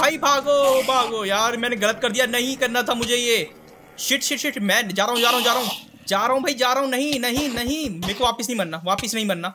भाई भागो भागो यार मैंने गलत कर दिया नहीं करना था मुझे ये शिट शिट शिट मैं जा रहा हूँ जा रहा हूँ जा रहा हूँ जा रहा हूँ भाई जा रहा हूँ नहीं नहीं नहीं मेरे को वापस नहीं मरना वापस नहीं मरना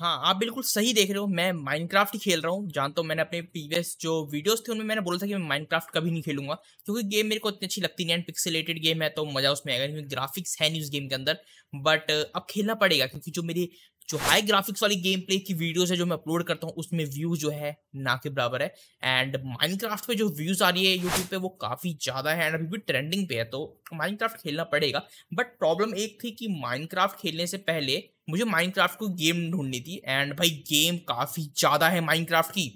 हाँ आप बिल्कुल सही देख रहे हो मैं माइनक्राफ्ट ही खेल रहा हूँ जानता तो हूँ मैंने अपने प्रीवियस जो वीडियोस थे उनमें मैंने बोला था कि मैं माइनक्राफ्ट कभी नहीं खेलूंगा क्योंकि गेम मेरे को इतनी अच्छी लगती नहीं एंड पिक्सेलेटेड गेम है तो मज़ा उसमें आएगा क्योंकि ग्राफिक्स है नहीं उस गेम के अंदर बट अब खेलना पड़ेगा क्योंकि जो मेरी जो हाई ग्राफिक्स वाली गेम प्ले की वीडियोस है जो मैं अपलोड करता हूँ उसमें व्यूज जो है ना के बराबर है एंड माइनक्राफ्ट पे जो व्यूज आ रही है यूट्यूब पे वो काफ़ी ज़्यादा है एंड अभी भी ट्रेंडिंग पे है तो माइनक्राफ्ट खेलना पड़ेगा बट प्रॉब्लम एक थी कि माइनक्राफ्ट खेलने से पहले मुझे माइनक्राफ्ट को गेम ढूंढनी थी एंड भाई गेम काफ़ी ज़्यादा है माइनक्राफ्ट की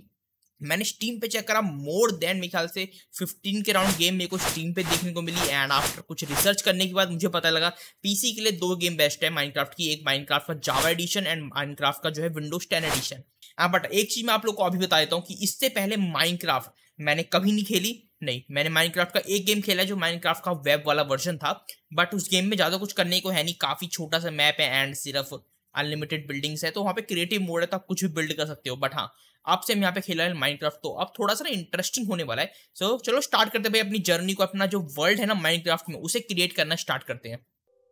मैंने स्टीम पे चेक करा मोर देन मेरे ख्याल से 15 के राउंड गेम मेरे को स्टीम पे देखने को मिली एंड आफ्टर कुछ रिसर्च करने के बाद मुझे पता लगा पीसी के लिए दो गेम बेस्ट है माइनक्राफ्ट की एक माइनक्राफ्ट का जावा एडिशन एंड माइनक्राफ्ट का जो है विंडोज टेन एडिशन हाँ बट एक चीज़ मैं आप लोग को अभी बता देता हूँ कि इससे पहले माइनक्राफ्ट मैंने कभी नहीं खेली नहीं मैंने माइनक्राफ्ट का एक गेम खेला जो माइनक्राफ्ट का वेब वाला वर्जन था बट उस गेम में ज़्यादा कुछ करने को है नहीं काफ़ी छोटा सा मैप है एंड सिर्फ अनलिमिटेड बिल्डिंग्स है तो वहाँ पे क्रिएटिव मोड है तो आप कुछ भी बिल्ड कर सकते हो बट हाँ आपसे हम यहाँ पे खेला है माइनक्राफ्ट तो अब थोड़ा सा ना इंटरेस्टिंग होने वाला है सो so, चलो स्टार्ट करते भाई अपनी जर्नी को अपना जो वर्ल्ड है ना माइनक्राफ्ट में उसे क्रिएट करना स्टार्ट करते हैं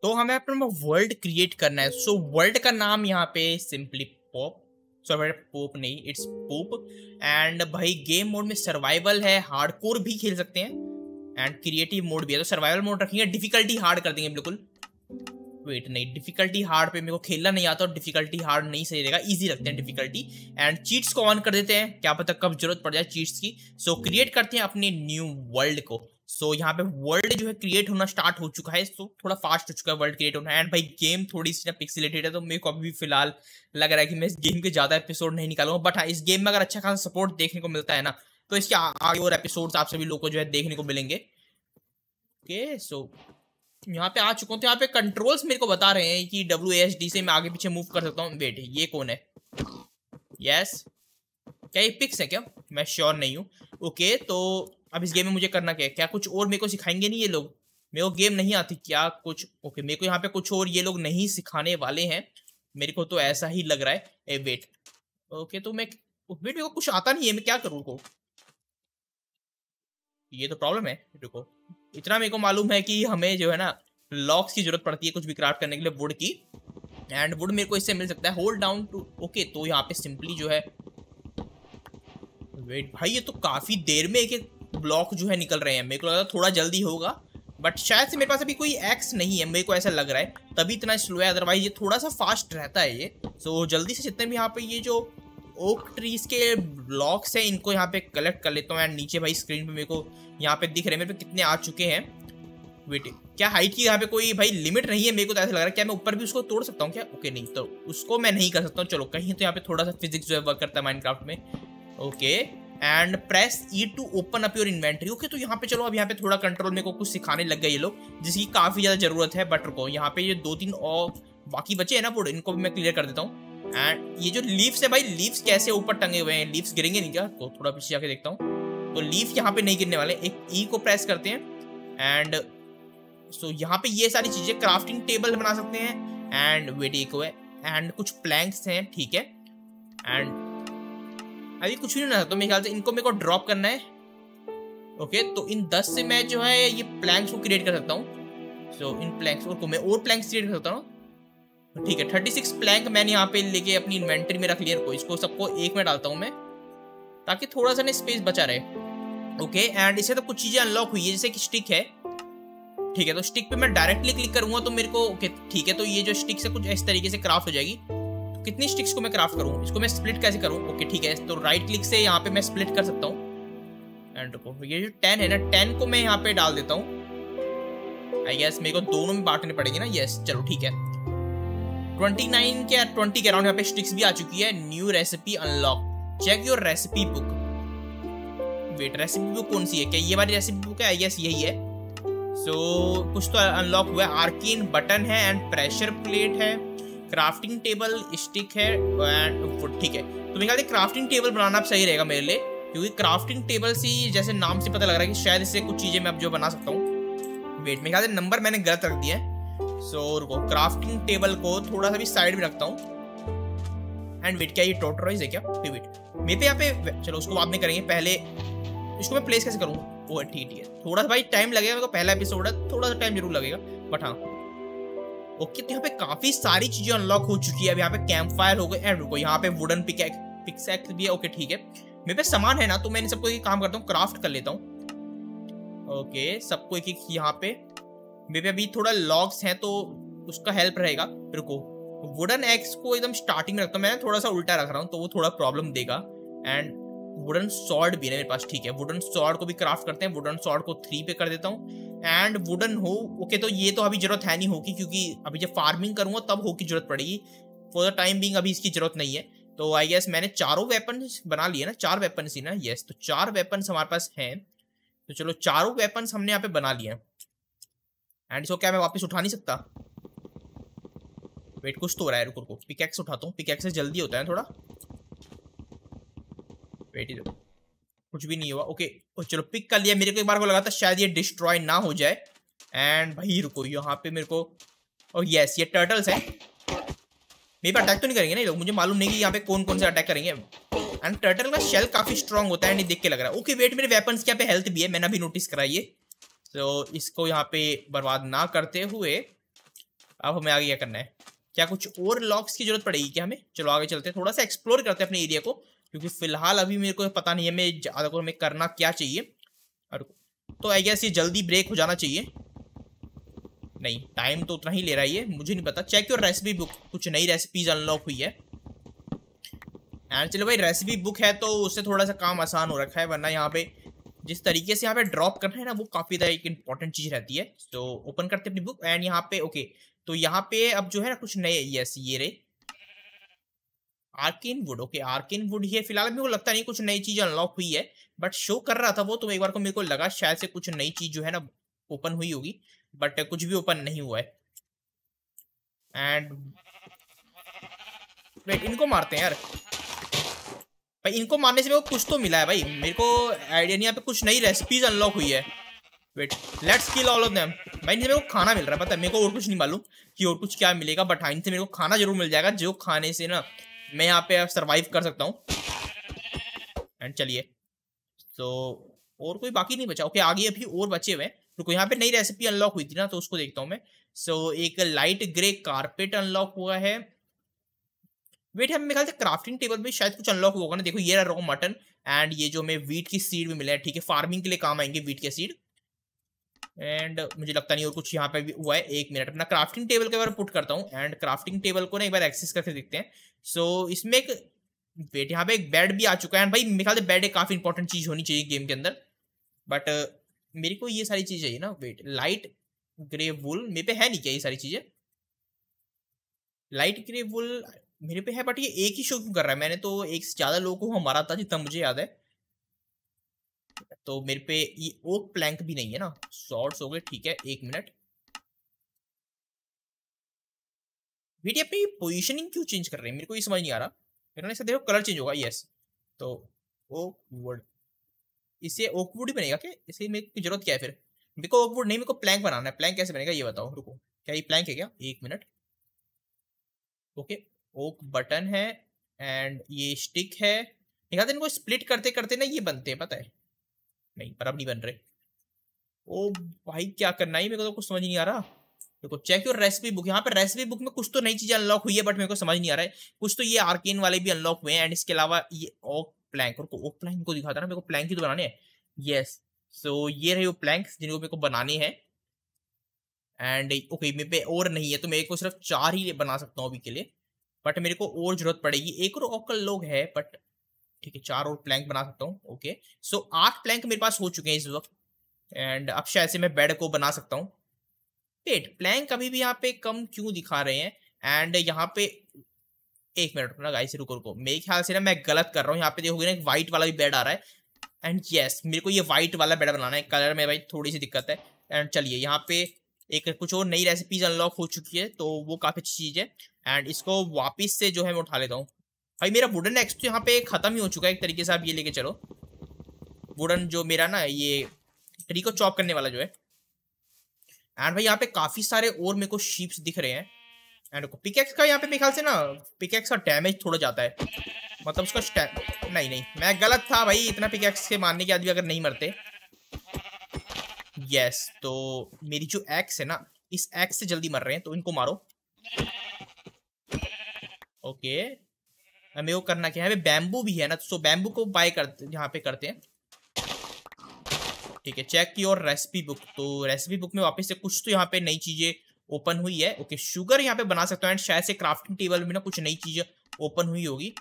तो हमें अपना वर्ल्ड क्रिएट करना है सो so, वर्ल्ड का नाम यहाँ पे सिंपली पॉप सो पोप नहीं इट्स पोप एंड भाई गेम मोड में सर्वाइवल है कोर भी खेल सकते हैं एंड क्रिएटिव मोड भी है तो सर्वाइवल मोड रखेंगे डिफिकल्टी हार्ड कर देंगे बिल्कुल वेट नहीं डिफिकल्टी हार्ड पे मेरे को खेलना नहीं आता और डिफिकल्टी हार्ड नहीं सही रहेगा इजी रखते हैं डिफिकल्टी एंड चीट्स को ऑन कर देते हैं क्या पता कब जरूरत पड़ जाए चीट्स की सो so, क्रिएट करते हैं अपने न्यू वर्ल्ड को सो so, यहाँ पे वर्ल्ड जो है क्रिएट होना स्टार्ट हो चुका है सो so, थोड़ा फास्ट हो चुका है वर्ल्ड क्रिएट होना एंड भाई गेम थोड़ी सी ना पिक्सिलेटेड है तो मेरे को अभी भी फिलहाल लग रहा है कि मैं इस गेम के ज़्यादा एपिसोड नहीं निकालूंगा बट हाँ इस गेम में अगर अच्छा खासा सपोर्ट देखने को मिलता है ना तो इसके आगे और एपिसोड आप सभी लोग को जो है देखने को मिलेंगे ओके okay, सो so, यहाँ पे आ चुका हूँ तो यहाँ पे कंट्रोल्स मेरे को बता रहे हैं कि डब्ल्यू एस डी से मैं आगे पीछे मूव कर सकता हूँ वेट ये कौन है यस क्या ये पिक्स है क्या मैं श्योर नहीं हूँ ओके तो अब इस गेम में मुझे करना क्या है क्या कुछ और मेरे को सिखाएंगे नहीं ये लोग मेरे को गेम नहीं आती क्या कुछ ओके मेरे को यहाँ पे कुछ और ये लोग नहीं सिखाने वाले हैं मेरे को तो ऐसा ही लग रहा है ए वेट ओके तो मैं वेट मेरे को कुछ आता नहीं है मैं क्या करूँ को ये तो प्रॉब्लम है रुको इतना मेरे को मालूम है कि हमें जो है ना लॉक्स की जरूरत पड़ती है कुछ भी क्राफ्ट करने के लिए वुड की एंड वुड मेरे को इससे मिल सकता है होल्ड डाउन टू ओके तो यहाँ पे सिंपली जो है वेट भाई ये तो काफ़ी देर में एक एक ब्लॉक जो है निकल रहे हैं मेरे को लगता है थोड़ा जल्दी होगा बट शायद से मेरे पास अभी कोई एक्स नहीं है मेरे को ऐसा लग रहा है तभी इतना स्लो है अदरवाइज ये थोड़ा सा फास्ट रहता है ये सो so, जल्दी से जितने भी यहाँ पे ये जो ओक ट्रीज के ब्लॉक्स हैं इनको यहाँ पे कलेक्ट कर लेता हूँ एंड नीचे भाई स्क्रीन पे मेरे को यहाँ पे दिख रहे हैं मेरे पे कितने आ चुके हैं वेट क्या हाइट की यहाँ पे कोई भाई लिमिट नहीं है मेरे को तो ऐसा लग रहा है क्या मैं ऊपर भी उसको तोड़ सकता हूँ क्या ओके नहीं तो उसको मैं नहीं कर सकता हूँ चलो कहीं तो यहाँ पे थोड़ा सा फिजिक्स जो है वर्क करता है क्राफ्ट में okay and press E to open up your inventory okay तो यहाँ पे चलो अब यहाँ पे थोड़ा कंट्रोल मेरे को कुछ सिखाने लग गए ये लोग जिसकी काफ़ी ज़्यादा जरूरत है बटर को यहाँ पे ये दो तीन और बाकी बचे हैं ना फूड इनको भी मैं क्लियर कर देता हूँ एंड ये जो लीव्स है भाई लीव्स कैसे ऊपर टंगे हुए हैं लीव्स गिरेंगे नहीं क्या तो थोड़ा पीछे जाके देखता हूँ तो लीव यहाँ पे नहीं गिरने वाले एक ई e को प्रेस करते हैं एंड सो so, यहाँ पे ये सारी चीज़ें क्राफ्टिंग टेबल बना सकते हैं एंड वेट एक एंड कुछ प्लैंक्स हैं ठीक है एंड अभी कुछ भी नहीं बना सकता तो मेरे ख्याल से इनको मेरे को ड्रॉप करना है ओके okay, तो इन दस से मैं जो है ये प्लैंक्स को क्रिएट कर सकता हूँ सो so, इन प्लैंक्स को मैं और प्लैंक्स क्रिएट कर सकता हूँ ठीक है थर्टी सिक्स प्लैंक मैंने यहाँ पे लेके अपनी इन्वेंट्री में रख लिया को इसको सबको एक में डालता हूँ मैं ताकि थोड़ा सा ना स्पेस बचा रहे ओके एंड इसे तो कुछ चीजें अनलॉक हुई है जैसे कि स्टिक है ठीक है तो स्टिक पे मैं डायरेक्टली क्लिक करूंगा तो मेरे को ओके ठीक है तो ये जो स्टिक से कुछ इस तरीके से क्राफ्ट हो जाएगी तो कितनी स्टिक्स को मैं क्राफ्ट करूँ इसको मैं स्प्लिट कैसे करूँ ओके ठीक है तो राइट क्लिक से यहाँ पे मैं स्प्लिट कर सकता हूँ एंड रुको ये जो टेन है ना टेन को मैं यहाँ पे डाल देता हूँ आई गेस मेरे को दोनों में बांटने पड़ेंगे ना यस चलो ठीक है 29 के 20 के अराउंड यहाँ पे स्टिक्स भी आ चुकी है new recipe unlock check your recipe book wait recipe book कौन सी है क्या ये वाली रेसिपी बुक है यस यही है सो so, कुछ तो अनलॉक हुआ है आर्किन बटन है एंड प्रेशर प्लेट है क्राफ्टिंग टेबल स्टिक है एंड फुट ठीक है तो मेरे ख्याल क्राफ्टिंग टेबल बनाना अब सही रहेगा मेरे लिए क्योंकि क्राफ्टिंग टेबल से जैसे नाम से पता लग रहा है कि शायद इससे कुछ चीज़ें मैं अब जो बना सकता हूँ वेट मेरे ख्याल नंबर मैंने गलत रख दिया है सो so, रुको क्राफ्टिंग टेबल को थोड़ा सा भी साइड में रखता हूँ एंड वेट क्या ये टोटराइज है क्या पिविट मेरे पे यहाँ पे चलो उसको बाद में करेंगे पहले इसको मैं प्लेस कैसे करूँ वो ठीक है थोड़ा सा भाई टाइम लगेगा मेरे को पहला एपिसोड है थोड़ा सा टाइम जरूर लगेगा बट हाँ ओके तो यहाँ पे काफी सारी चीजें अनलॉक हो चुकी है अब यहाँ पे कैंप फायर हो गए एंड रुको यहाँ पे वुडन पिक्सैक्स भी है ओके ठीक है मेरे पे सामान है ना तो मैं इन सबको एक काम करता हूँ क्राफ्ट कर लेता हूँ ओके सबको एक एक यहाँ पे मेरे अभी थोड़ा लॉक्स हैं तो उसका हेल्प रहेगा रुको वुडन एक्स को एकदम स्टार्टिंग में रखता हूँ मैं थोड़ा सा उल्टा रख रहा हूँ तो वो थोड़ा प्रॉब्लम देगा एंड वुडन सॉर्ड भी है मेरे पास ठीक है वुडन सॉर्ड को भी क्राफ्ट करते हैं वुडन सॉर्ड को थ्री पे कर देता हूँ एंड वुडन हो ओके तो ये तो अभी जरूरत है नहीं होगी क्योंकि अभी जब फार्मिंग करूंगा तब हो की जरूरत पड़ेगी फॉर द टाइम बिंग अभी इसकी जरूरत नहीं है तो आई गेस मैंने चारों वेपन बना लिए ना चार वेपन ही ना यस तो चार वेपन हमारे पास हैं तो चलो चारों वेपन हमने यहाँ पे बना लिए हैं एंड सो क्या मैं वापस उठा नहीं सकता वेट कुछ तो हो रहा है रुको रुको पिकैक्स उठाता हूँ पिकैक्स से जल्दी होता है थोड़ा वेट ही कुछ भी नहीं हुआ ओके okay. चलो पिक कर लिया मेरे को एक बार को लगा था शायद ये डिस्ट्रॉय ना हो जाए एंड भाई रुको यहाँ पे मेरे को और यस ये टर्टल्स हैं मेरे पर अटैक तो नहीं करेंगे ना ये लोग मुझे मालूम नहीं कि यहाँ पे कौन कौन से अटैक करेंगे एंड टर्टल का शेल काफी स्ट्रॉन्ग होता है एंड देख के लग रहा है ओके okay, वेट मेरे वेपन्स क्या पे हेल्थ भी है मैंने अभी नोटिस कराइए तो इसको यहाँ पे बर्बाद ना करते हुए अब हमें आगे क्या करना है क्या कुछ और लॉक्स की जरूरत पड़ेगी क्या हमें चलो आगे चलते हैं थोड़ा सा एक्सप्लोर करते हैं अपने एरिया को क्योंकि फिलहाल अभी मेरे को पता नहीं है मैं ज़्यादा को हमें करना क्या चाहिए और तो आई गैस ये जल्दी ब्रेक हो जाना चाहिए नहीं टाइम तो उतना ही ले रहा है ये मुझे नहीं पता चेक योर रेसिपी बुक कुछ नई रेसिपीज अनलॉक हुई है एंड चलो भाई रेसिपी बुक है तो उससे थोड़ा सा काम आसान हो रखा है वरना यहाँ पे जिस तरीके से यहाँ पे ड्रॉप करना है ना वो काफी ज्यादा एक इंपॉर्टेंट चीज रहती है तो ओपन करते अपनी बुक एंड यहाँ पे ओके तो यहाँ पे अब जो है ना कुछ नए यस ये रे आर्किन वुड ओके आर्किन वुड ये फिलहाल मेरे को लगता नहीं कुछ नई चीज अनलॉक हुई है बट शो कर रहा था वो तो एक बार को मेरे को लगा शायद से कुछ नई चीज जो है ना ओपन हुई होगी बट कुछ भी ओपन नहीं हुआ है एंड इनको मारते हैं यार भाई इनको मारने से मेरे को कुछ तो मिला है भाई मेरे को आइडिया नहीं यहाँ पे कुछ नई रेसिपीज अनलॉक हुई है wait let's kill all of them भाई इनसे मेरे को खाना मिल रहा है पता है मेरे को और कुछ नहीं मालूम कि और कुछ क्या मिलेगा बट हाँ इनसे मेरे को खाना जरूर मिल जाएगा जो खाने से ना मैं यहाँ पे सर्वाइव कर सकता हूँ एंड चलिए तो और कोई बाकी नहीं बचा ओके okay, आगे अभी और बचे हुए रुको यहाँ पे नई रेसिपी अनलॉक हुई थी ना तो उसको देखता हूँ मैं सो so, एक लाइट ग्रे कारपेट अनलॉक हुआ है वेट है मेरे ख्याल से क्राफ्टिंग टेबल में शायद कुछ अनलॉक होगा ना देखो ये रहा रॉ मटन एंड ये जो हमें वीट की सीड भी मिले हैं ठीक है फार्मिंग के लिए काम आएंगे वीट के सीड एंड मुझे लगता नहीं और कुछ यहाँ पे भी हुआ है एक मिनट अपना क्राफ्टिंग टेबल के बारे में पुट करता हूँ एंड क्राफ्टिंग टेबल को ना एक बार एक्सेस करके देखते हैं सो so, इसमें एक वेट यहाँ पे एक बेड भी आ चुका है एंड भाई मेरे ख्याल से बेड एक काफ़ी इंपॉर्टेंट चीज़ होनी चाहिए गेम के अंदर बट uh, मेरे को ये सारी चीज़ चाहिए ना वेट लाइट ग्रे वुल मेरे पे है नहीं क्या ये सारी चीज़ें लाइट ग्रे वुल मेरे पे है बट ये एक ही शो क्यों कर रहा है मैंने तो एक से ज्यादा लोगों को मारा था जितना मुझे याद है तो मेरे पे ये ओक प्लैंक भी नहीं है ना शॉर्ट्स हो गए ठीक है एक मिनट बेटी अपनी पोजीशनिंग क्यों चेंज कर रहे हैं मेरे को ये समझ नहीं आ रहा मेरा इसे देखो कलर चेंज होगा यस तो ओक वुड इसे ओक वुड ही बनेगा क्या इसे मेरे को जरूरत क्या है फिर मेरे को ओक वुड नहीं मेरे को प्लैंक बनाना है प्लैंक कैसे बनेगा ये बताओ रुको क्या ये प्लैंक है क्या एक मिनट ओके ओक बटन है एंड ये स्टिक है निकाल इनको स्प्लिट करते करते ना ये बनते हैं पता है नहीं पर अब नहीं बन रहे ओ भाई क्या करना है मेरे को तो कुछ समझ नहीं आ रहा देखो चेक योर रेसिपी बुक यहाँ पर रेसिपी बुक में कुछ तो नई चीजें अनलॉक हुई है बट मेरे को समझ नहीं आ रहा है कुछ तो ये आर्केन वाले भी अनलॉक हुए हैं एंड इसके अलावा ये ओक प्लैंक और ओक प्लैंक को दिखाता ना मेरे को प्लैंक ही तो बनाने हैं यस सो ये रहे वो प्लैंक जिनको मेरे को बनाने हैं एंड ओके मेरे पे और नहीं है तो मेरे को सिर्फ चार ही बना सकता हूँ अभी के लिए बट मेरे को और जरूरत पड़ेगी एक और ओकल लोग है बट ठीक है चार और प्लैंक बना सकता हूँ ओके सो आठ प्लैंक मेरे पास हो चुके हैं इस वक्त एंड अब शायद से मैं बेड को बना सकता हूँ पेट प्लैंक अभी भी यहाँ पे कम क्यों दिखा रहे हैं एंड यहाँ पे एक मिनट रुकना गाइस रुको रुको मेरे ख्याल से ना मैं गलत कर रहा हूँ यहाँ पे देखोगे ना व्हाइट वाला भी बेड आ रहा है एंड यस yes, मेरे को ये व्हाइट वाला बेड बनाना है कलर में भाई थोड़ी सी दिक्कत है एंड चलिए यहाँ पे एक कुछ और नई रेसिपीज अनलॉक हो चुकी है तो वो काफ़ी अच्छी चीज़ है एंड इसको वापिस से जो है मैं उठा लेता हूँ भाई मेरा वुडन एक्स तो यहाँ पे ख़त्म ही हो चुका है एक तरीके से आप ये लेके चलो वुडन जो मेरा ना ये ट्री को चॉप करने वाला जो है एंड भाई यहाँ पे काफ़ी सारे और मेरे को शीप्स दिख रहे हैं एंड पिकेक्स का यहाँ पे मेरे ख्याल से ना पिकेक्स का डैमेज थोड़ा जाता है मतलब उसका नहीं नहीं मैं गलत था भाई इतना पिकेक्स के मारने के आदमी अगर नहीं मरते यस तो मेरी जो एक्स है ना इस एक्स से जल्दी मर रहे हैं तो इनको मारो ओके हमें वो करना क्या है हमें बैम्बू भी है ना सो तो बैम्बू को बाय करते यहाँ पे करते हैं ठीक है चेक की और रेसिपी बुक तो रेसिपी बुक में वापस से कुछ तो यहाँ पे नई चीज़ें ओपन हुई है ओके शुगर यहाँ पे बना सकते हैं एंड शायद से क्राफ्टिंग टेबल में ना कुछ नई चीज़ें ओपन हुई होगी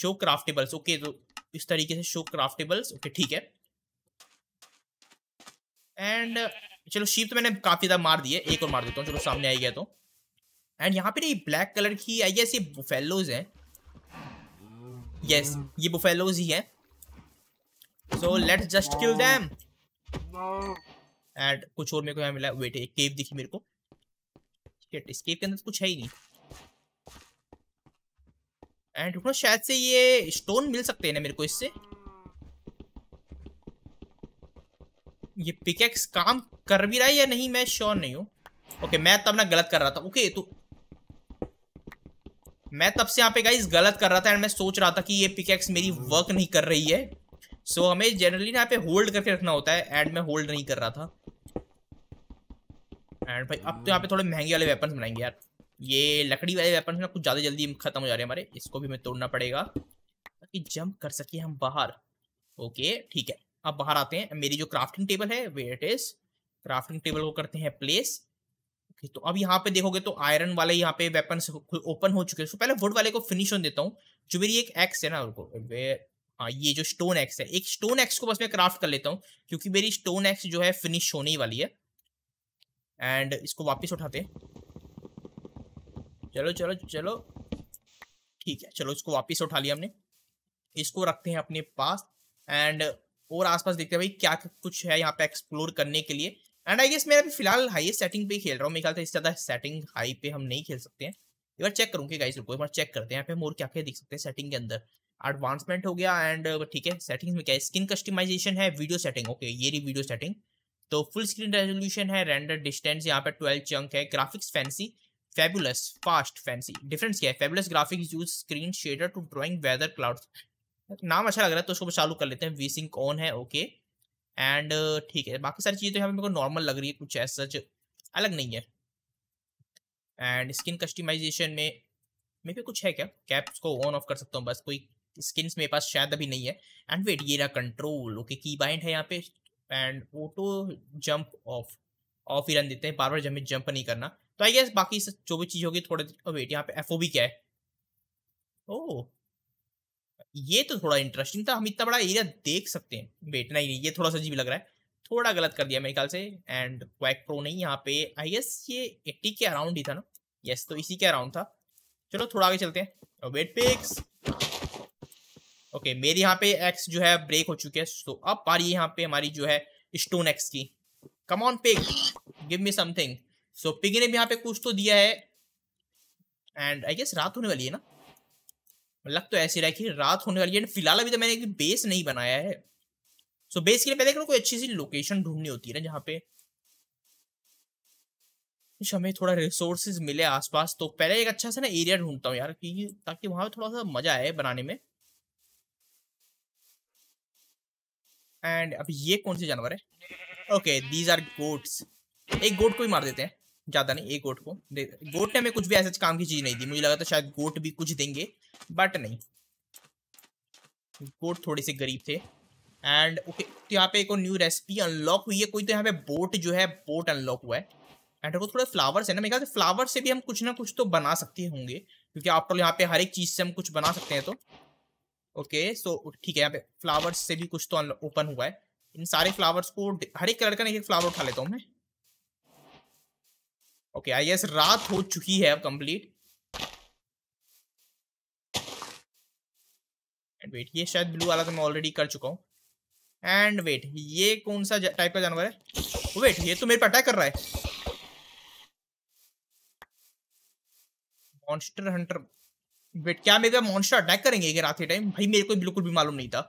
शो क्राफ्टेबल्स ओके तो इस तरीके से शो क्राफ्टेबल्स ओके ठीक है एंड चलो शीप तो मैंने काफ़ी ज़्यादा मार दिए एक और मार देता हूँ चलो सामने आई गया तो एंड यहाँ पे ना ये ब्लैक कलर की आई गेस ये बुफेलोज हैं यस ये बुफेलोज ही हैं so let's just kill them and कुछ और मेरे को यहाँ मिला वेट एक केव दिखी मेरे को इस केव के अंदर तो कुछ है ही नहीं एंड रुको शायद से ये स्टोन मिल सकते हैं ना मेरे को इससे ये पिकेक्स काम कर भी रहा है या नहीं मैं श्योर नहीं हूं ओके मैं तब ना गलत कर रहा था ओके तो मैं तब से यहाँ पे गाइस गलत कर रहा था एंड मैं सोच रहा था कि ये पिकेक्स मेरी वर्क नहीं कर रही है सो so, हमें जनरली यहाँ पे होल्ड करके रखना होता है एंड मैं होल्ड नहीं कर रहा था एंड भाई अब तो यहाँ पे थोड़े महंगे वाले वेपन बनाएंगे यार ये लकड़ी वाले वेपन ना कुछ ज़्यादा जल्दी खत्म हो जा रहे हैं हमारे इसको भी हमें तोड़ना पड़ेगा ताकि जंप कर सके हम बाहर ओके ठीक है अब बाहर आते हैं मेरी जो क्राफ्टिंग टेबल है way it is crafting table को करते हैं प्लेस ओके तो अब यहाँ पे देखोगे तो आयरन वाले यहाँ पे वेपन ओपन हो चुके हैं तो पहले वुड वाले को फिनिश होने देता हूँ जो मेरी एक एक्स है ना उनको हाँ ये जो स्टोन एक्स है एक स्टोन एक्स को बस मैं क्राफ्ट कर लेता हूँ क्योंकि मेरी स्टोन एक्स जो है फिनिश होने ही वाली है एंड इसको वापस उठाते हैं चलो चलो चलो ठीक है चलो इसको वापस उठा लिया हमने इसको रखते हैं अपने पास एंड और आसपास देखते हैं भाई क्या कुछ है यहाँ पे एक्सप्लोर करने के लिए एंड आई गेस मैं अभी फिलहाल हाईएस्ट सेटिंग पे ही खेल रहा हूँ मेरे ख्याल से इस ज़्यादा सेटिंग हाई पे हम नहीं खेल सकते हैं एक बार चेक करूँगी गाइस रुको एक बार चेक करते हैं यहाँ पे हम और क्या क्या देख सकते हैं सेटिंग के अंदर एडवांसमेंट हो गया एंड uh, ठीक है सेटिंग्स में क्या है स्किन कस्टमाइजेशन है वीडियो सेटिंग ओके ये रही वीडियो सेटिंग तो फुल स्क्रीन रेजोल्यूशन है रेंडर डिस्टेंस यहाँ पे ट्वेल्व चंक है graphics fancy fabulous fast fancy difference क्या है fabulous graphics use screen shader to drawing weather clouds नाम अच्छा लग रहा है तो उसको चालू कर लेते हैं वी सिंक ऑन है ओके एंड ठीक है बाकी सारी चीज़ें तो यहाँ पे मेरे को नॉर्मल लग रही है कुछ ऐसा अलग नहीं है एंड स्किन कस्टमाइजेशन में मेरे भी कुछ है क्या कैप्स को ऑन ऑफ कर सकता हूँ बस कोई स्किन मेरे पास शायद अभी नहीं है एंड वेट ये रहा कंट्रोल ओके की बाइंड है यहाँ पे and auto jump off off ही रन देते हैं बार बार जमें जंप नहीं करना तो आई गेस बाकी जो भी चीज़ होगी थोड़े वेट oh यहाँ पे एफ क्या है ओह oh, ये तो थोड़ा इंटरेस्टिंग था हम इतना बड़ा एरिया देख सकते हैं बैठना ही नहीं ये थोड़ा सा जीव लग रहा है थोड़ा गलत कर दिया मेरे ख्याल से एंड क्वैक प्रो नहीं यहाँ पे आई गेस ये एट्टी के अराउंड ही था ना यस तो इसी के अराउंड था चलो थोड़ा आगे चलते हैं वेट पिक्स ओके मेरी यहाँ पे एक्स जो है ब्रेक हो चुके हैं तो अब रही है यहाँ पे हमारी जो है स्टोन एक्स की come on pig give me something so pig ने भी यहाँ पे कुछ तो दिया है एंड आई गेस रात होने वाली है ना लग तो ऐसी रहा कि रात होने वाली है फिलहाल अभी तो मैंने बेस नहीं बनाया है सो बेस के लिए पहले कोई अच्छी सी लोकेशन ढूंढनी होती है ना जहाँ पे हमें थोड़ा रिसोर्सेज मिले आसपास तो पहले एक अच्छा सा ना एरिया ढूंढता हूँ यार कि ताकि वहां पे थोड़ा सा मजा आए बनाने में एंड अब ये कौन से जानवर है ओके दीज आर गोट्स एक गोट को ही मार देते हैं ज्यादा नहीं एक गोट को गोट ने हमें कुछ भी ऐसे काम की चीज नहीं दी मुझे लगा था शायद गोट भी कुछ देंगे बट नहीं गोट थोड़े से गरीब थे एंड ओके okay, तो यहाँ पे एक और न्यू रेसिपी अनलॉक हुई है कोई तो यहाँ पे बोट जो है बोट अनलॉक हुआ है एंड को थोड़े फ्लावर्स है ना मेरे ख्याल से फ्लावर से भी हम कुछ ना कुछ तो बना सकते होंगे क्योंकि तो यहाँ पे हर एक चीज से हम कुछ बना सकते हैं तो ओके सो ठीक है यहाँ पे फ्लावर्स से भी कुछ तो ओपन हुआ है इन सारे फ्लावर्स को हर एक कलर का एक फ्लावर उठा लेता हूँ मैं ओके आई गेस रात हो चुकी है अब कंप्लीट एंड वेट ये शायद ब्लू वाला तो मैं ऑलरेडी कर चुका हूं एंड वेट ये कौन सा टाइप का जानवर है वेट ये तो मेरे पर अटैक कर रहा है मॉन्स्टर हंटर वेट क्या मेरे मॉन्स्टर अटैक करेंगे ये रात के टाइम भाई मेरे को बिल्कुल भी मालूम नहीं था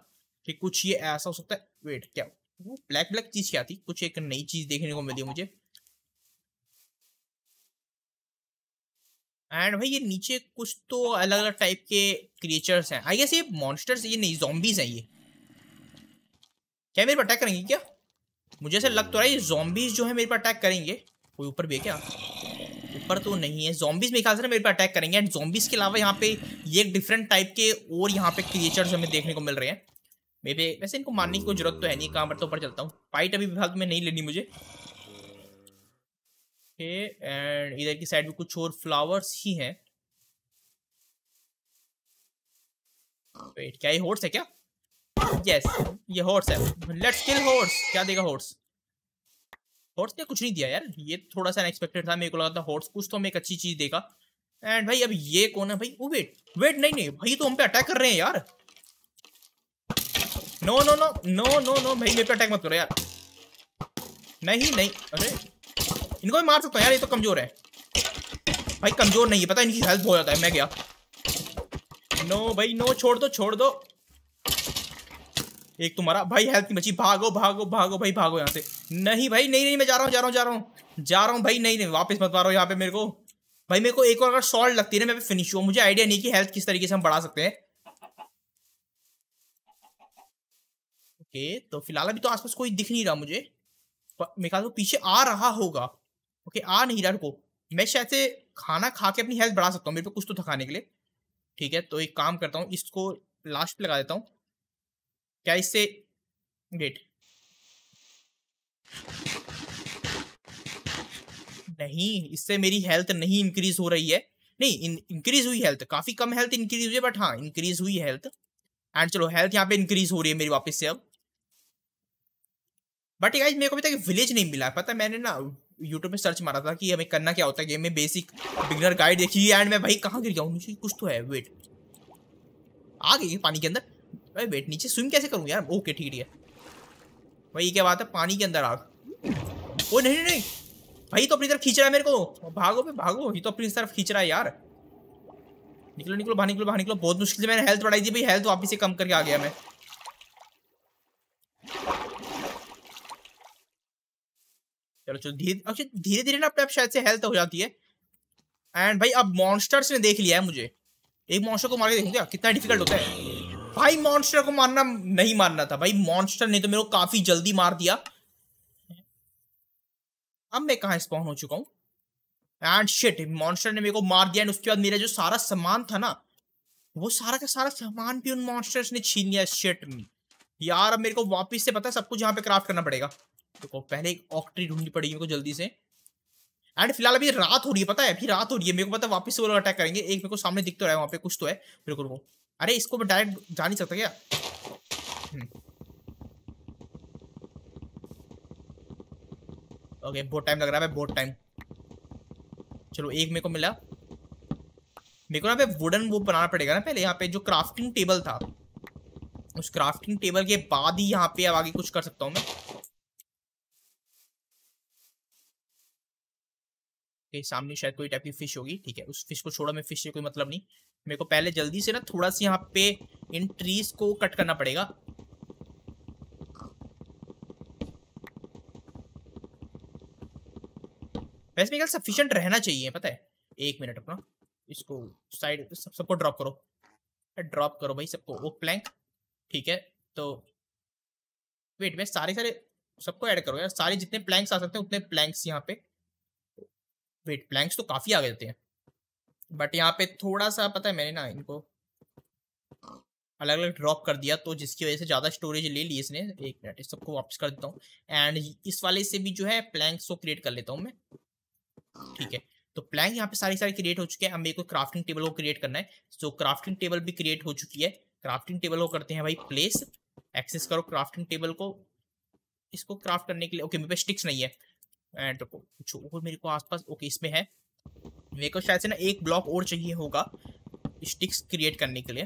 कि कुछ ये ऐसा हो सकता है वेट क्या वो ब्लैक ब्लैक चीज क्या थी कुछ एक नई चीज देखने को मिली मुझे एंड भाई ये नीचे कुछ तो अलग अलग टाइप के क्रिएचर्स हैं आई गेस ये मॉन्स्टर्स ये नहीं जॉम्बीज हैं ये क्या मेरे पर अटैक करेंगे क्या मुझे ऐसा लग तो रहा है ये जॉम्बीज जो है मेरे पर अटैक करेंगे कोई ऊपर भी है क्या ऊपर तो नहीं है जॉम्बीज मेरे ख्याल से मेरे पर अटैक करेंगे एंड जॉम्बीज के अलावा यहाँ पे ये एक डिफरेंट टाइप के और यहाँ पे क्रिएचर्स हमें देखने को मिल रहे हैं मेरे वैसे इनको मारने की कोई जरूरत तो है नहीं कहाँ पर तो ऊपर चलता हूँ फाइट अभी फिलहाल में नहीं लेनी मुझे ओके एंड इधर की साइड में कुछ और फ्लावर्स ही हैं वेट क्या ये हॉर्स है क्या यस ये हॉर्स है लेट्स किल हॉर्स क्या देगा हॉर्स हॉर्स ने कुछ नहीं दिया यार ये थोड़ा सा अनएक्सपेक्टेड था मेरे को लगा था हॉर्स कुछ तो हमें एक अच्छी चीज देगा एंड भाई अब ये कौन है भाई वो वेट वेट नहीं नहीं भाई तो हम पे अटैक कर रहे हैं यार no no no no no no भाई मेरे पे अटैक मत करो यार नहीं नहीं अरे इनको मैं मार सकता हूँ यार ये तो कमजोर है भाई कमजोर नहीं है पता इनकी हेल्थ हो जाता है मैं क्या नो भाई नो छोड़ दो छोड़ दो एक तुम्हारा भाई हेल्थ नहीं बची भागो भागो भागो भाई भागो यहाँ से नहीं भाई नहीं नहीं मैं जा रहा हूँ जा रहा हूँ जा रहा हूँ जा रहा हूँ भाई नहीं नहीं वापस मत मारो यहाँ पे मेरे को भाई मेरे को एक और अगर सॉल्ट लगती है ना मैं फिनिश हुआ मुझे आइडिया नहीं कि हेल्थ किस तरीके से हम बढ़ा सकते हैं ओके तो फिलहाल अभी तो आसपास कोई दिख नहीं रहा मुझे मेरे ख्याल पीछे आ रहा होगा ओके आ नहीं रहा रुको मैं शायद से खाना खा के अपनी हेल्थ बढ़ा सकता हूँ मेरे पे कुछ तो थकाने के लिए ठीक है तो एक काम करता हूँ इसको लास्ट पे लगा देता हूँ क्या इससे वेट नहीं इससे मेरी हेल्थ नहीं इंक्रीज हो रही है नहीं इन, इंक्रीज हुई हेल्थ काफी कम हेल्थ इंक्रीज हुई है बट हाँ इंक्रीज हुई हेल्थ एंड चलो हेल्थ यहाँ पे इंक्रीज हो रही है मेरी वापस से अब बट गाइस मेरे को अभी तक विलेज नहीं मिला पता मैंने ना यूट्यूब में सर्च मारा था कि हमें करना क्या होता है गेम में बेसिक बिगनर गाइड देखी एंड मैं भाई कहाँ गिर गया हूँ कुछ तो है वेट आ गई पानी के अंदर भाई वेट नीचे स्विम कैसे करूँ यार ओके ठीक है भाई क्या बात है पानी के अंदर आग ओ नहीं नहीं नहीं। भाई तो अपनी तरफ खींच रहा है मेरे को भागो भाई भागो ये तो अपनी तरफ खींच रहा है यार निकलो निकलो बाहर निकलो बाहर निकलो बहुत मुश्किल से मैंने हेल्थ बढ़ाई थी भाई हेल्थ वापिस से कम करके आ गया मैं चलो चलो धीरे धीरे धीरे ना अपने आप शायद से हेल्थ हो जाती है एंड भाई अब मॉन्स्टर्स ने देख लिया है मुझे एक मॉन्स्टर को मार के देखूंगा कितना डिफिकल्ट होता है भाई मॉन्स्टर को मारना नहीं मारना था भाई मॉन्स्टर ने तो मेरे को काफी जल्दी मार दिया अब मैं कहा स्पॉन हो चुका हूँ एंड शिट मॉन्स्टर ने मेरे को मार दिया एंड उसके बाद मेरा जो सारा सामान था ना वो सारा का सारा सामान भी उन मॉन्स्टर्स ने छीन लिया शिट यार अब मेरे को वापस से पता है सब कुछ यहाँ पे क्राफ्ट करना पड़ेगा देखो तो पहले एक ऑक्ट्री ढूंढनी पड़ेगी मेरे को जल्दी से एंड फिलहाल अभी रात हो रही है पता है अभी रात हो रही है मेरे को पता है वापस से वो लोग अटैक करेंगे एक मेरे को सामने दिख तो रहा है वहाँ पे कुछ तो है मेरे को अरे इसको मैं डायरेक्ट जा नहीं सकता क्या ओके हम्म। बहुत टाइम लग रहा है बहुत टाइम चलो एक मेरे को मिला मेरे को ना पे वुडन वो बनाना पड़ेगा ना पहले यहाँ पे जो क्राफ्टिंग टेबल था उस क्राफ्टिंग टेबल के बाद ही यहाँ पे अब आगे कुछ कर सकता हूँ मैं आपके सामने शायद कोई टाइप की फिश होगी ठीक है उस फिश को छोड़ो मैं फिश से कोई मतलब नहीं मेरे को पहले जल्दी से ना थोड़ा सा यहाँ पे इन ट्रीज को कट करना पड़ेगा वैसे मेरे सफिशियंट रहना चाहिए पता है एक मिनट अपना इसको साइड सब सबको ड्रॉप करो ड्रॉप करो भाई सबको वो प्लैंक ठीक है तो वेट मैं सारे सारे सबको ऐड करो यार सारे जितने प्लैंक्स आ सकते हैं उतने प्लैंक्स यहाँ पे वेट प्लैंक्स तो काफी आ गए थे बट यहाँ पे थोड़ा सा पता है मैंने ना इनको अलग अलग ड्रॉप कर दिया तो जिसकी वजह से ज़्यादा स्टोरेज ले ली इसने एक मिनट इस सबको वापस कर देता हूँ एंड इस वाले से भी जो है प्लैंक्स को क्रिएट कर लेता हूँ मैं ठीक है तो प्लैंक यहाँ पे सारी सारी क्रिएट हो चुके हैं अब मेरे को क्राफ्टिंग टेबल को क्रिएट करना है सो क्राफ्टिंग टेबल भी क्रिएट हो चुकी है क्राफ्टिंग टेबल को करते हैं भाई प्लेस एक्सेस करो क्राफ्टिंग टेबल को इसको क्राफ्ट करने के लिए ओके okay, मेरे पे स्टिक्स नहीं है एंड कुछ और मेरे को आसपास ओके इसमें है मेरे को शायद से ना एक ब्लॉक और चाहिए होगा स्टिक्स क्रिएट करने के लिए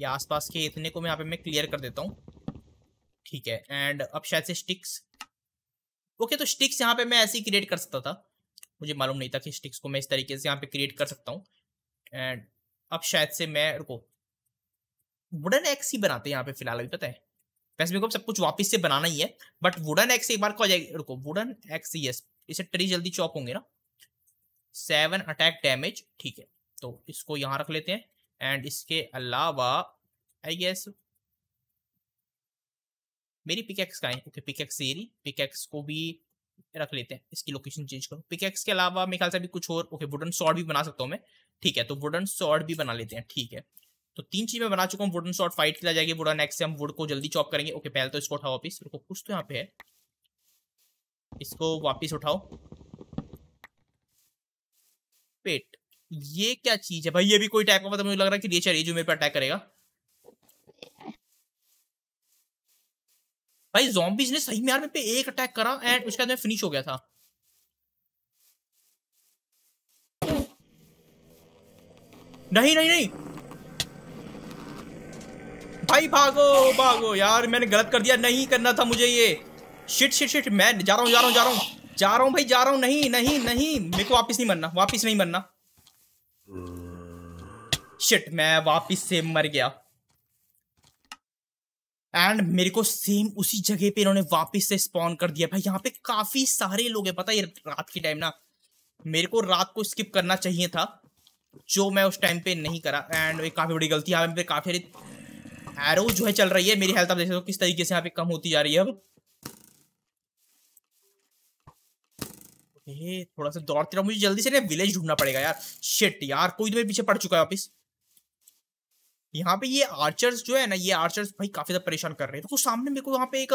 ये आसपास के इतने को मैं यहाँ पे मैं क्लियर कर देता हूँ ठीक है एंड अब शायद से स्टिक्स ओके तो स्टिक्स यहाँ पे मैं ऐसे ही क्रिएट कर सकता था मुझे मालूम नहीं था कि स्टिक्स को मैं इस तरीके से यहाँ पे क्रिएट कर सकता हूँ एंड अब शायद से मैं रुको वुडन एक्स ही बनाते हैं यहाँ पे फिलहाल अभी पता है वैसे मेरे को सब कुछ वापस से बनाना ही है बट वुडन एक्स एक बार रुको वुडन एक्स यस इसे ट्री जल्दी चॉप होंगे ना सेवन अटैक डैमेज ठीक है तो इसको यहाँ रख लेते हैं एंड इसके अलावा आई गेस मेरी पिकेक्स का है ओके पिकेक्स एरी पिकेक्स को भी रख लेते हैं इसकी लोकेशन चेंज करो पिकेक्स के अलावा मेरे ख्याल से अभी कुछ और ओके वुडन सॉर्ड भी बना सकता हूँ मैं ठीक है तो वुडन सॉर्ड भी बना लेते हैं ठीक है तो तीन चीज मैं बना चुका हूँ वुडन शॉट फाइट खेला जाएगी वुडन एक्स से हम वुड को जल्दी चॉप करेंगे ओके पहले तो इसको उठाओ वापिस रुको कुछ तो यहाँ पे है इसको वापिस उठाओ पेट ये क्या चीज है भाई ये भी कोई टाइप का पता मुझे लग रहा है कि नेचर ये जो मेरे पे अटैक करेगा भाई जॉम्बीज ने सही में मेरे पे एक अटैक करा एंड उसके बाद मैं फिनिश हो गया था नहीं नहीं नहीं भाई भागो भागो यार मैंने गलत कर दिया नहीं करना था मुझे ये शिट शिट शिट मैं जा रहा हूँ जा रहा हूँ जा रहा हूँ जा रहा हूँ भाई जा रहा हूँ नहीं नहीं नहीं मेरे को वापस नहीं मरना वापस नहीं मरना शिट मैं वापस से मर गया एंड मेरे को सेम उसी जगह पे इन्होंने वापस से स्पॉन कर दिया भाई यहाँ पे काफी सारे लोग हैं पता है रात की टाइम ना मेरे को रात को स्किप करना चाहिए था जो मैं उस टाइम पे नहीं करा एंड काफी बड़ी गलती है काफी एरो जो है चल रही है मेरी हेल्थ आप देख सकते हो किस तरीके से यहाँ पे कम होती जा रही है अब ये थोड़ा सा दौड़ते रहो मुझे जल्दी से ना विलेज ढूंढना पड़ेगा यार शिट यार कोई तो मेरे पीछे पड़ चुका है वापिस यहाँ पे ये आर्चर्स जो है ना ये आर्चर्स भाई काफी ज्यादा परेशान कर रहे हैं तो सामने मेरे को वहाँ पे एक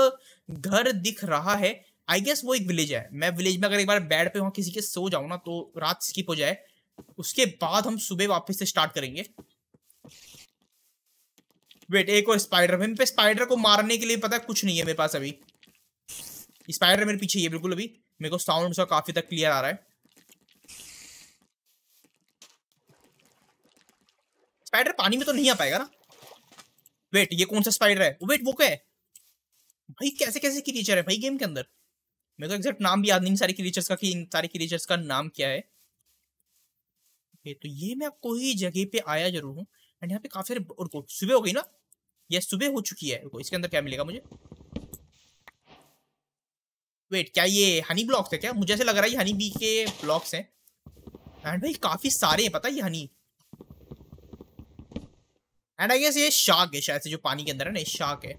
घर दिख रहा है आई गेस वो एक विलेज है मैं विलेज में अगर एक बार बेड पे वहाँ किसी के सो जाऊँ ना तो रात स्कीप हो जाए उसके बाद हम सुबह वापिस से स्टार्ट करेंगे वेट एक और स्पाइडर मेरे पे स्पाइडर को मारने के लिए पता है कुछ नहीं है मेरे पास अभी स्पाइडर मेरे पीछे ये बिल्कुल अभी मेरे को साउंड उसका काफी तक क्लियर आ रहा है स्पाइडर पानी में तो नहीं आ पाएगा ना वेट ये कौन सा स्पाइडर है वेट वो क्या है भाई कैसे कैसे क्रीचर है भाई गेम के अंदर मेरे को एग्जैक्ट नाम भी याद नहीं सारे क्रीचर्स का कि इन सारे क्रीचर्स का नाम क्या है ये तो ये मैं कोई जगह पे आया जरूर हूँ एंड यहाँ पे काफी और सुबह हो गई ना ये सुबह हो चुकी है इसके अंदर क्या मिलेगा मुझे वेट क्या ये हनी ब्लॉक्स है क्या मुझे ऐसे लग रहा है ये हनी बी के ब्लॉक्स हैं एंड भाई काफी सारे हैं पता है ये हनी एंड आई गेस ये शार्क है शायद से जो पानी के अंदर है ना शार्क है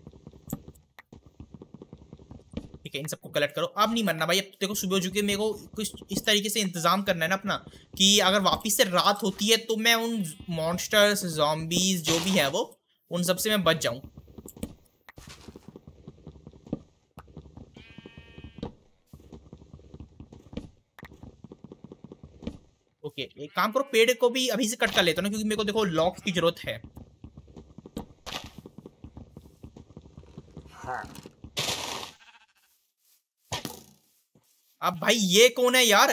ठीक है इन सबको कलेक्ट करो अब नहीं मरना भाई अब तो देखो सुबह हो चुकी है मेरे को कुछ इस तरीके से इंतजाम करना है ना अपना कि अगर वापिस से रात होती है तो मैं उन मॉन्स्टर्स जॉम्बीज जो भी है वो उन सबसे मैं बच जाऊं ओके एक काम करो पेड़ को भी अभी से कट कर लेता ना क्योंकि मेरे को देखो लॉक की जरूरत है अब भाई ये कौन है यार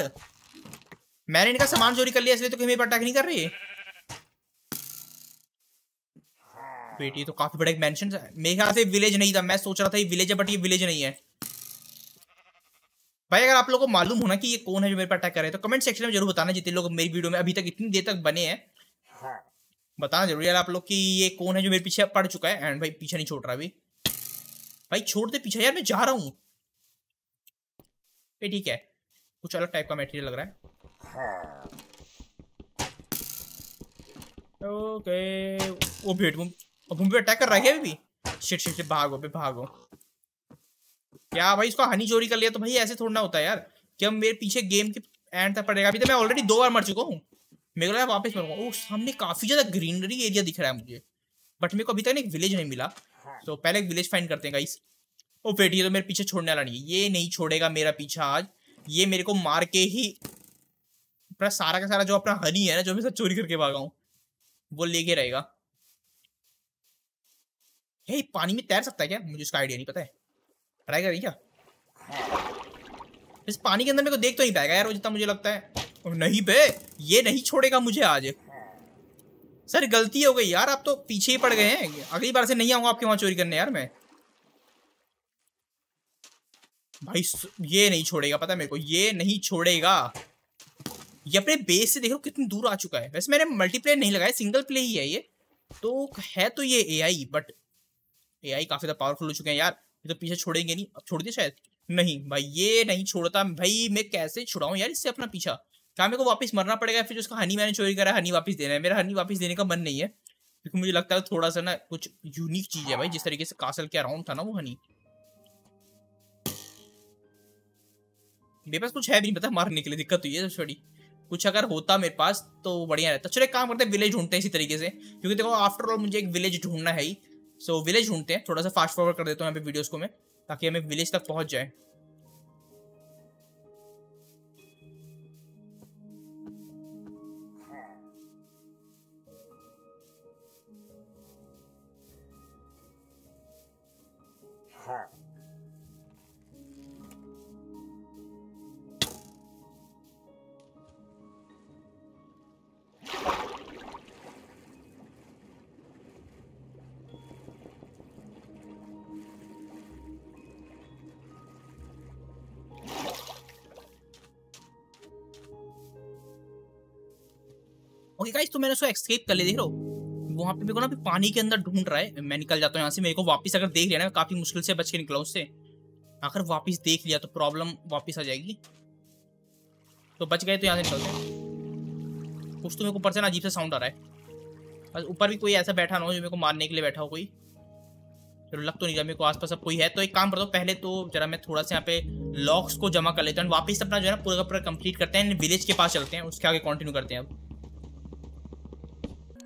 मैंने इनका सामान चोरी कर लिया इसलिए तो कहीं मेरी अटैक नहीं कर रही है बेटी तो काफी बड़े मेंशन मेरे ख्याल से विलेज नहीं था मैं सोच रहा था ये विलेज है बट ये विलेज नहीं है भाई अगर आप लोगों को मालूम होना कि ये कौन है जो मेरे पर अटैक कर रहे हैं तो कमेंट सेक्शन में जरूर बताना जितने लोग मेरी वीडियो में अभी तक इतनी देर तक बने हैं हाँ। बताना जरूर यार आप लोग कि ये कौन है जो मेरे पीछे पड़ चुका है एंड भाई पीछे नहीं छोड़ रहा अभी भाई छोड़ दे पीछे यार मैं जा रहा हूँ ठीक है कुछ अलग टाइप का मेटेरियल लग रहा है ओके हाँ। वो भेट और भूमि पे अटैक कर रहा है अभी भी शिट शिट भागो पे भागो क्या भाई इसको हनी चोरी कर लिया तो भाई ऐसे थोड़ा ना होता है यार कि मेरे पीछे गेम के एंड तक पड़ेगा अभी तो मैं ऑलरेडी दो बार मर चुका हूँ मेरे को वापस मरूंगा ओ सामने काफी ज्यादा ग्रीनरी एरिया दिख रहा है मुझे बट मेरे को अभी तक एक विलेज नहीं मिला तो पहले एक विलेज फाइंड करते हैं ओ बेटी तो मेरे पीछे छोड़ने वाला नहीं है ये नहीं छोड़ेगा मेरा पीछा आज ये मेरे को मार के ही अपना सारा का सारा जो अपना हनी है ना जो मैं सब चोरी करके भागा हूँ वो लेके रहेगा ये पानी में तैर सकता है क्या मुझे उसका आइडिया नहीं पता है ट्राई करें क्या हाँ। इस पानी के अंदर मेरे को देख तो नहीं पाएगा यार जितना मुझे लगता है नहीं बे ये नहीं छोड़ेगा मुझे आज सर गलती हो गई यार आप तो पीछे ही पड़ गए हैं अगली बार से नहीं आऊंगा आपके वहां चोरी करने यार मैं भाई ये नहीं छोड़ेगा पता मेरे को ये नहीं छोड़ेगा ये अपने बेस से देखो कितनी दूर आ चुका है वैसे मैंने मल्टीप्लेयर नहीं लगाया सिंगल प्ले ही है ये तो है तो ये एआई बट ए आई काफी ज्यादा पावरफुल हो चुके हैं यार ये तो पीछे छोड़ेंगे नहीं अब छोड़ दिया शायद नहीं भाई ये नहीं छोड़ता भाई मैं कैसे छुड़ाऊँ यार इससे अपना पीछा क्या मेरे को वापस मरना पड़ेगा फिर उसका हनी मैंने चोरी करा हनी वापस देना है मेरा हनी वापस देने का मन नहीं है क्योंकि मुझे लगता है थोड़ा सा ना कुछ यूनिक चीज है भाई जिस तरीके से कासल के अराउंड था ना वो हनी मेरे पास कुछ है भी नहीं पता मारने के लिए दिक्कत हुई है सबसे बड़ी कुछ अगर होता मेरे पास तो बढ़िया रहता चलो एक काम करते हैं विलेज ढूंढते हैं इसी तरीके से क्योंकि देखो आफ्टर ऑल मुझे एक विलेज ढूंढना है ही सो विलेज ढूंढते हैं थोड़ा सा फास्ट फॉरवर्ड कर देता हूँ यहाँ पे वीडियोस को मैं ताकि हमें विलेज तक पहुँच जाए ओके गाइस तो मैंने उसको एस्केप कर लिया देख रहा हूँ वहाँ पे मेरे को ना पानी के अंदर ढूंढ रहा है मैं निकल जाता हूँ यहाँ से मेरे को वापस अगर देख लिया ना काफ़ी मुश्किल से बच के निकला उससे अगर वापस देख लिया तो प्रॉब्लम वापस आ जाएगी तो बच गए तो यहाँ से निकलते हैं कुछ तो मेरे को ऊपर से ना अजीब सा साउंड आ रहा है बस ऊपर भी कोई ऐसा बैठा ना हो जो मेरे को मारने के लिए बैठा हो कोई चलो लग तो नहीं रहा मेरे को आसपास अब कोई है तो एक काम करता हूँ पहले तो जरा मैं थोड़ा सा यहाँ पे लॉक्स को जमा कर लेता हूँ वापस अपना जो है ना पूरा का पूरा कंप्लीट करते हैं विलेज के पास चलते हैं उसके आगे कंटिन्यू करते हैं अब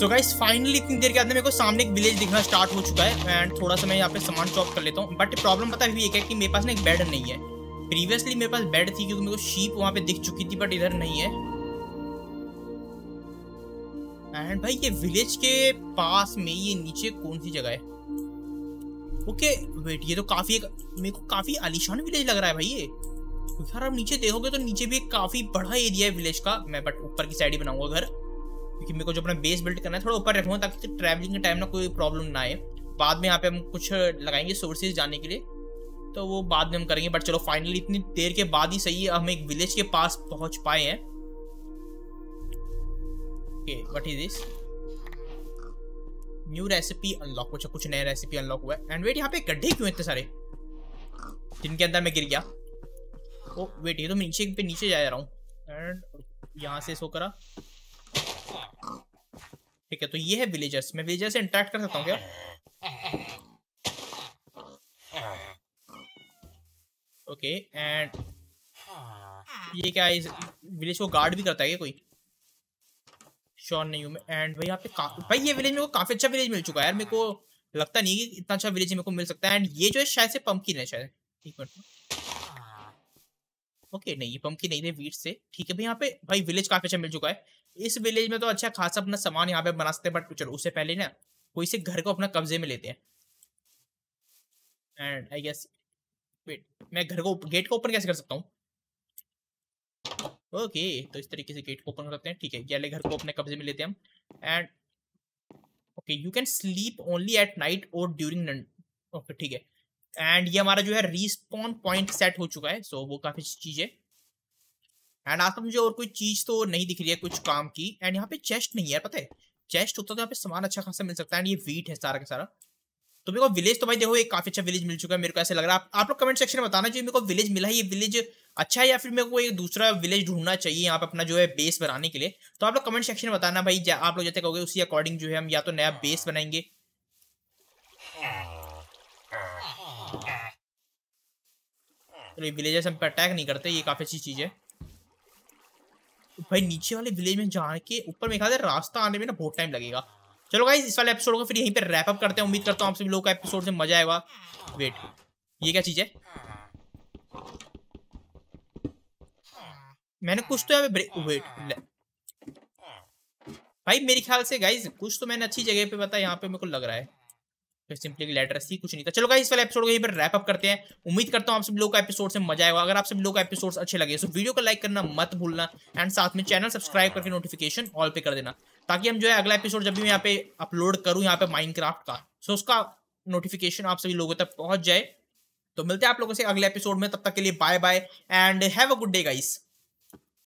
सो गाइस फाइनली इतनी देर के बाद मेरे को सामने एक विलेज दिखना स्टार्ट हो चुका है एंड थोड़ा सा मैं यहाँ पे सामान चॉप कर लेता हूँ बट प्रॉब्लम पता है एक है कि मेरे पास ना एक बेड नहीं है प्रीवियसली मेरे पास बेड थी क्योंकि मेरे को शीप वहाँ पे दिख चुकी थी बट इधर नहीं है एंड भाई ये विलेज के पास में ये नीचे कौन सी जगह है ओके okay, वेट ये तो काफी एक मेरे को काफी आलिशान विलेज लग रहा है भाई ये यार आप नीचे देखोगे तो नीचे भी एक काफी बड़ा एरिया है विलेज का मैं बट ऊपर की साइड ही बनाऊंगा घर कि मेरे को जो अपना बेस बिल्ड करना है थोड़ा ऊपर रखूँगा ताकि ट्रैवलिंग के टाइम ना कोई प्रॉब्लम ना आए बाद में यहाँ पे हम कुछ लगाएंगे सोर्सेज जाने के लिए तो वो बाद में हम करेंगे बट चलो फाइनली इतनी देर के बाद ही सही है हम एक विलेज के पास पहुंच पाए हैं okay what is this new recipe unlock कुछ कुछ नया रेसिपी अनलॉक हुआ है एंड वेट यहाँ पे गड्ढे क्यों इतने सारे जिनके अंदर मैं गिर गया ओ oh, वेट ये तो मैं नीचे पे नीचे जा रहा हूँ एंड यहाँ से सो करा ठीक है तो ये है विलेजर्स मैं विलेजर्स से इंटरेक्ट कर सकता हूँ क्या ओके एंड ये क्या है विलेज को गार्ड भी करता है क्या कोई श्योर नहीं हूँ मैं एंड भाई यहाँ पे भाई ये विलेज मेरे को काफी अच्छा विलेज मिल चुका है यार मेरे को लगता नहीं कि इतना अच्छा विलेज मेरे को मिल सकता है एंड ये जो है शायद से पंपकिन है शायद एक मिनट ओके नहीं ये नहीं रहे वीट से ठीक है भाई यहाँ पे भाई विलेज काफी अच्छा मिल चुका है इस विलेज में तो अच्छा खासा अपना सामान यहाँ पे बना सकते हैं बट चलो उससे पहले ना कोई से घर को अपना कब्जे में लेते हैं एंड आई गेस वेट मैं घर को गेट को ओपन कैसे कर सकता हूँ ओके okay, तो इस तरीके से गेट को ओपन करते हैं ठीक है ये घर को अपने कब्जे में लेते हैं हम and okay you can sleep only at night और ड्यूरिंग ओके ठीक है एंड ये हमारा जो है रिस्पॉन्ड पॉइंट सेट हो चुका है सो so, वो काफ़ी चीज़ है एंड आज मुझे और कोई चीज़ तो नहीं दिख रही है कुछ काम की एंड यहाँ पे चेस्ट नहीं है पता है चेस्ट होता तो यहाँ पे सामान अच्छा खासा मिल सकता है एंड ये वीट है सारा का सारा तो मेरे को विलेज तो भाई देखो एक काफ़ी अच्छा विलेज मिल चुका है मेरे को ऐसे लग रहा है आप, आप लोग कमेंट सेक्शन में बताना चाहिए मेरे को विलेज मिला है ये विलेज अच्छा है या फिर मेरे को एक दूसरा विलेज ढूंढना चाहिए यहाँ पे अपना जो है बेस बनाने के लिए तो आप लोग कमेंट सेक्शन में बताना भाई आप लोग जैसे कहोगे उसी अकॉर्डिंग जो है हम या तो नया बेस बनाएंगे तो विलेजर्स हम पे अटैक नहीं करते ये काफ़ी अच्छी चीज़ है भाई नीचे वाले विलेज में के ऊपर में खाते रास्ता आने में ना बहुत टाइम लगेगा चलो गाइज इस वाले एपिसोड को फिर यहीं पर रैपअप करते हैं उम्मीद करता हूँ आप सभी लोगों का एपिसोड से मजा आएगा वेट ये क्या चीज़ है मैंने कुछ तो यहाँ पे वेट भाई मेरे ख्याल से गाइज कुछ तो मैंने अच्छी जगह पे बताया यहाँ पे मेरे को लग रहा है फिर सिंपली लेटर सी कुछ नहीं था चलो गाइस इस वाले एपिसोड को यहीं पर रैपअप करते हैं उम्मीद करता हूँ आप सब लोगों का एपिसोड से मजा आएगा अगर आप सब लोगों का एपिसोड अच्छे लगे तो वीडियो को लाइक करना मत भूलना एंड साथ में चैनल सब्सक्राइब करके नोटिफिकेशन ऑल पे कर देना ताकि हम जो है अगला एपिसोड जब भी मैं यहाँ पे अपलोड करूँ यहाँ पे माइंड का सो तो उसका नोटिफिकेशन आप सभी लोगों तक पहुंच जाए तो मिलते हैं आप लोगों से अगले एपिसोड में तब तक के लिए bye bye and have a good day guys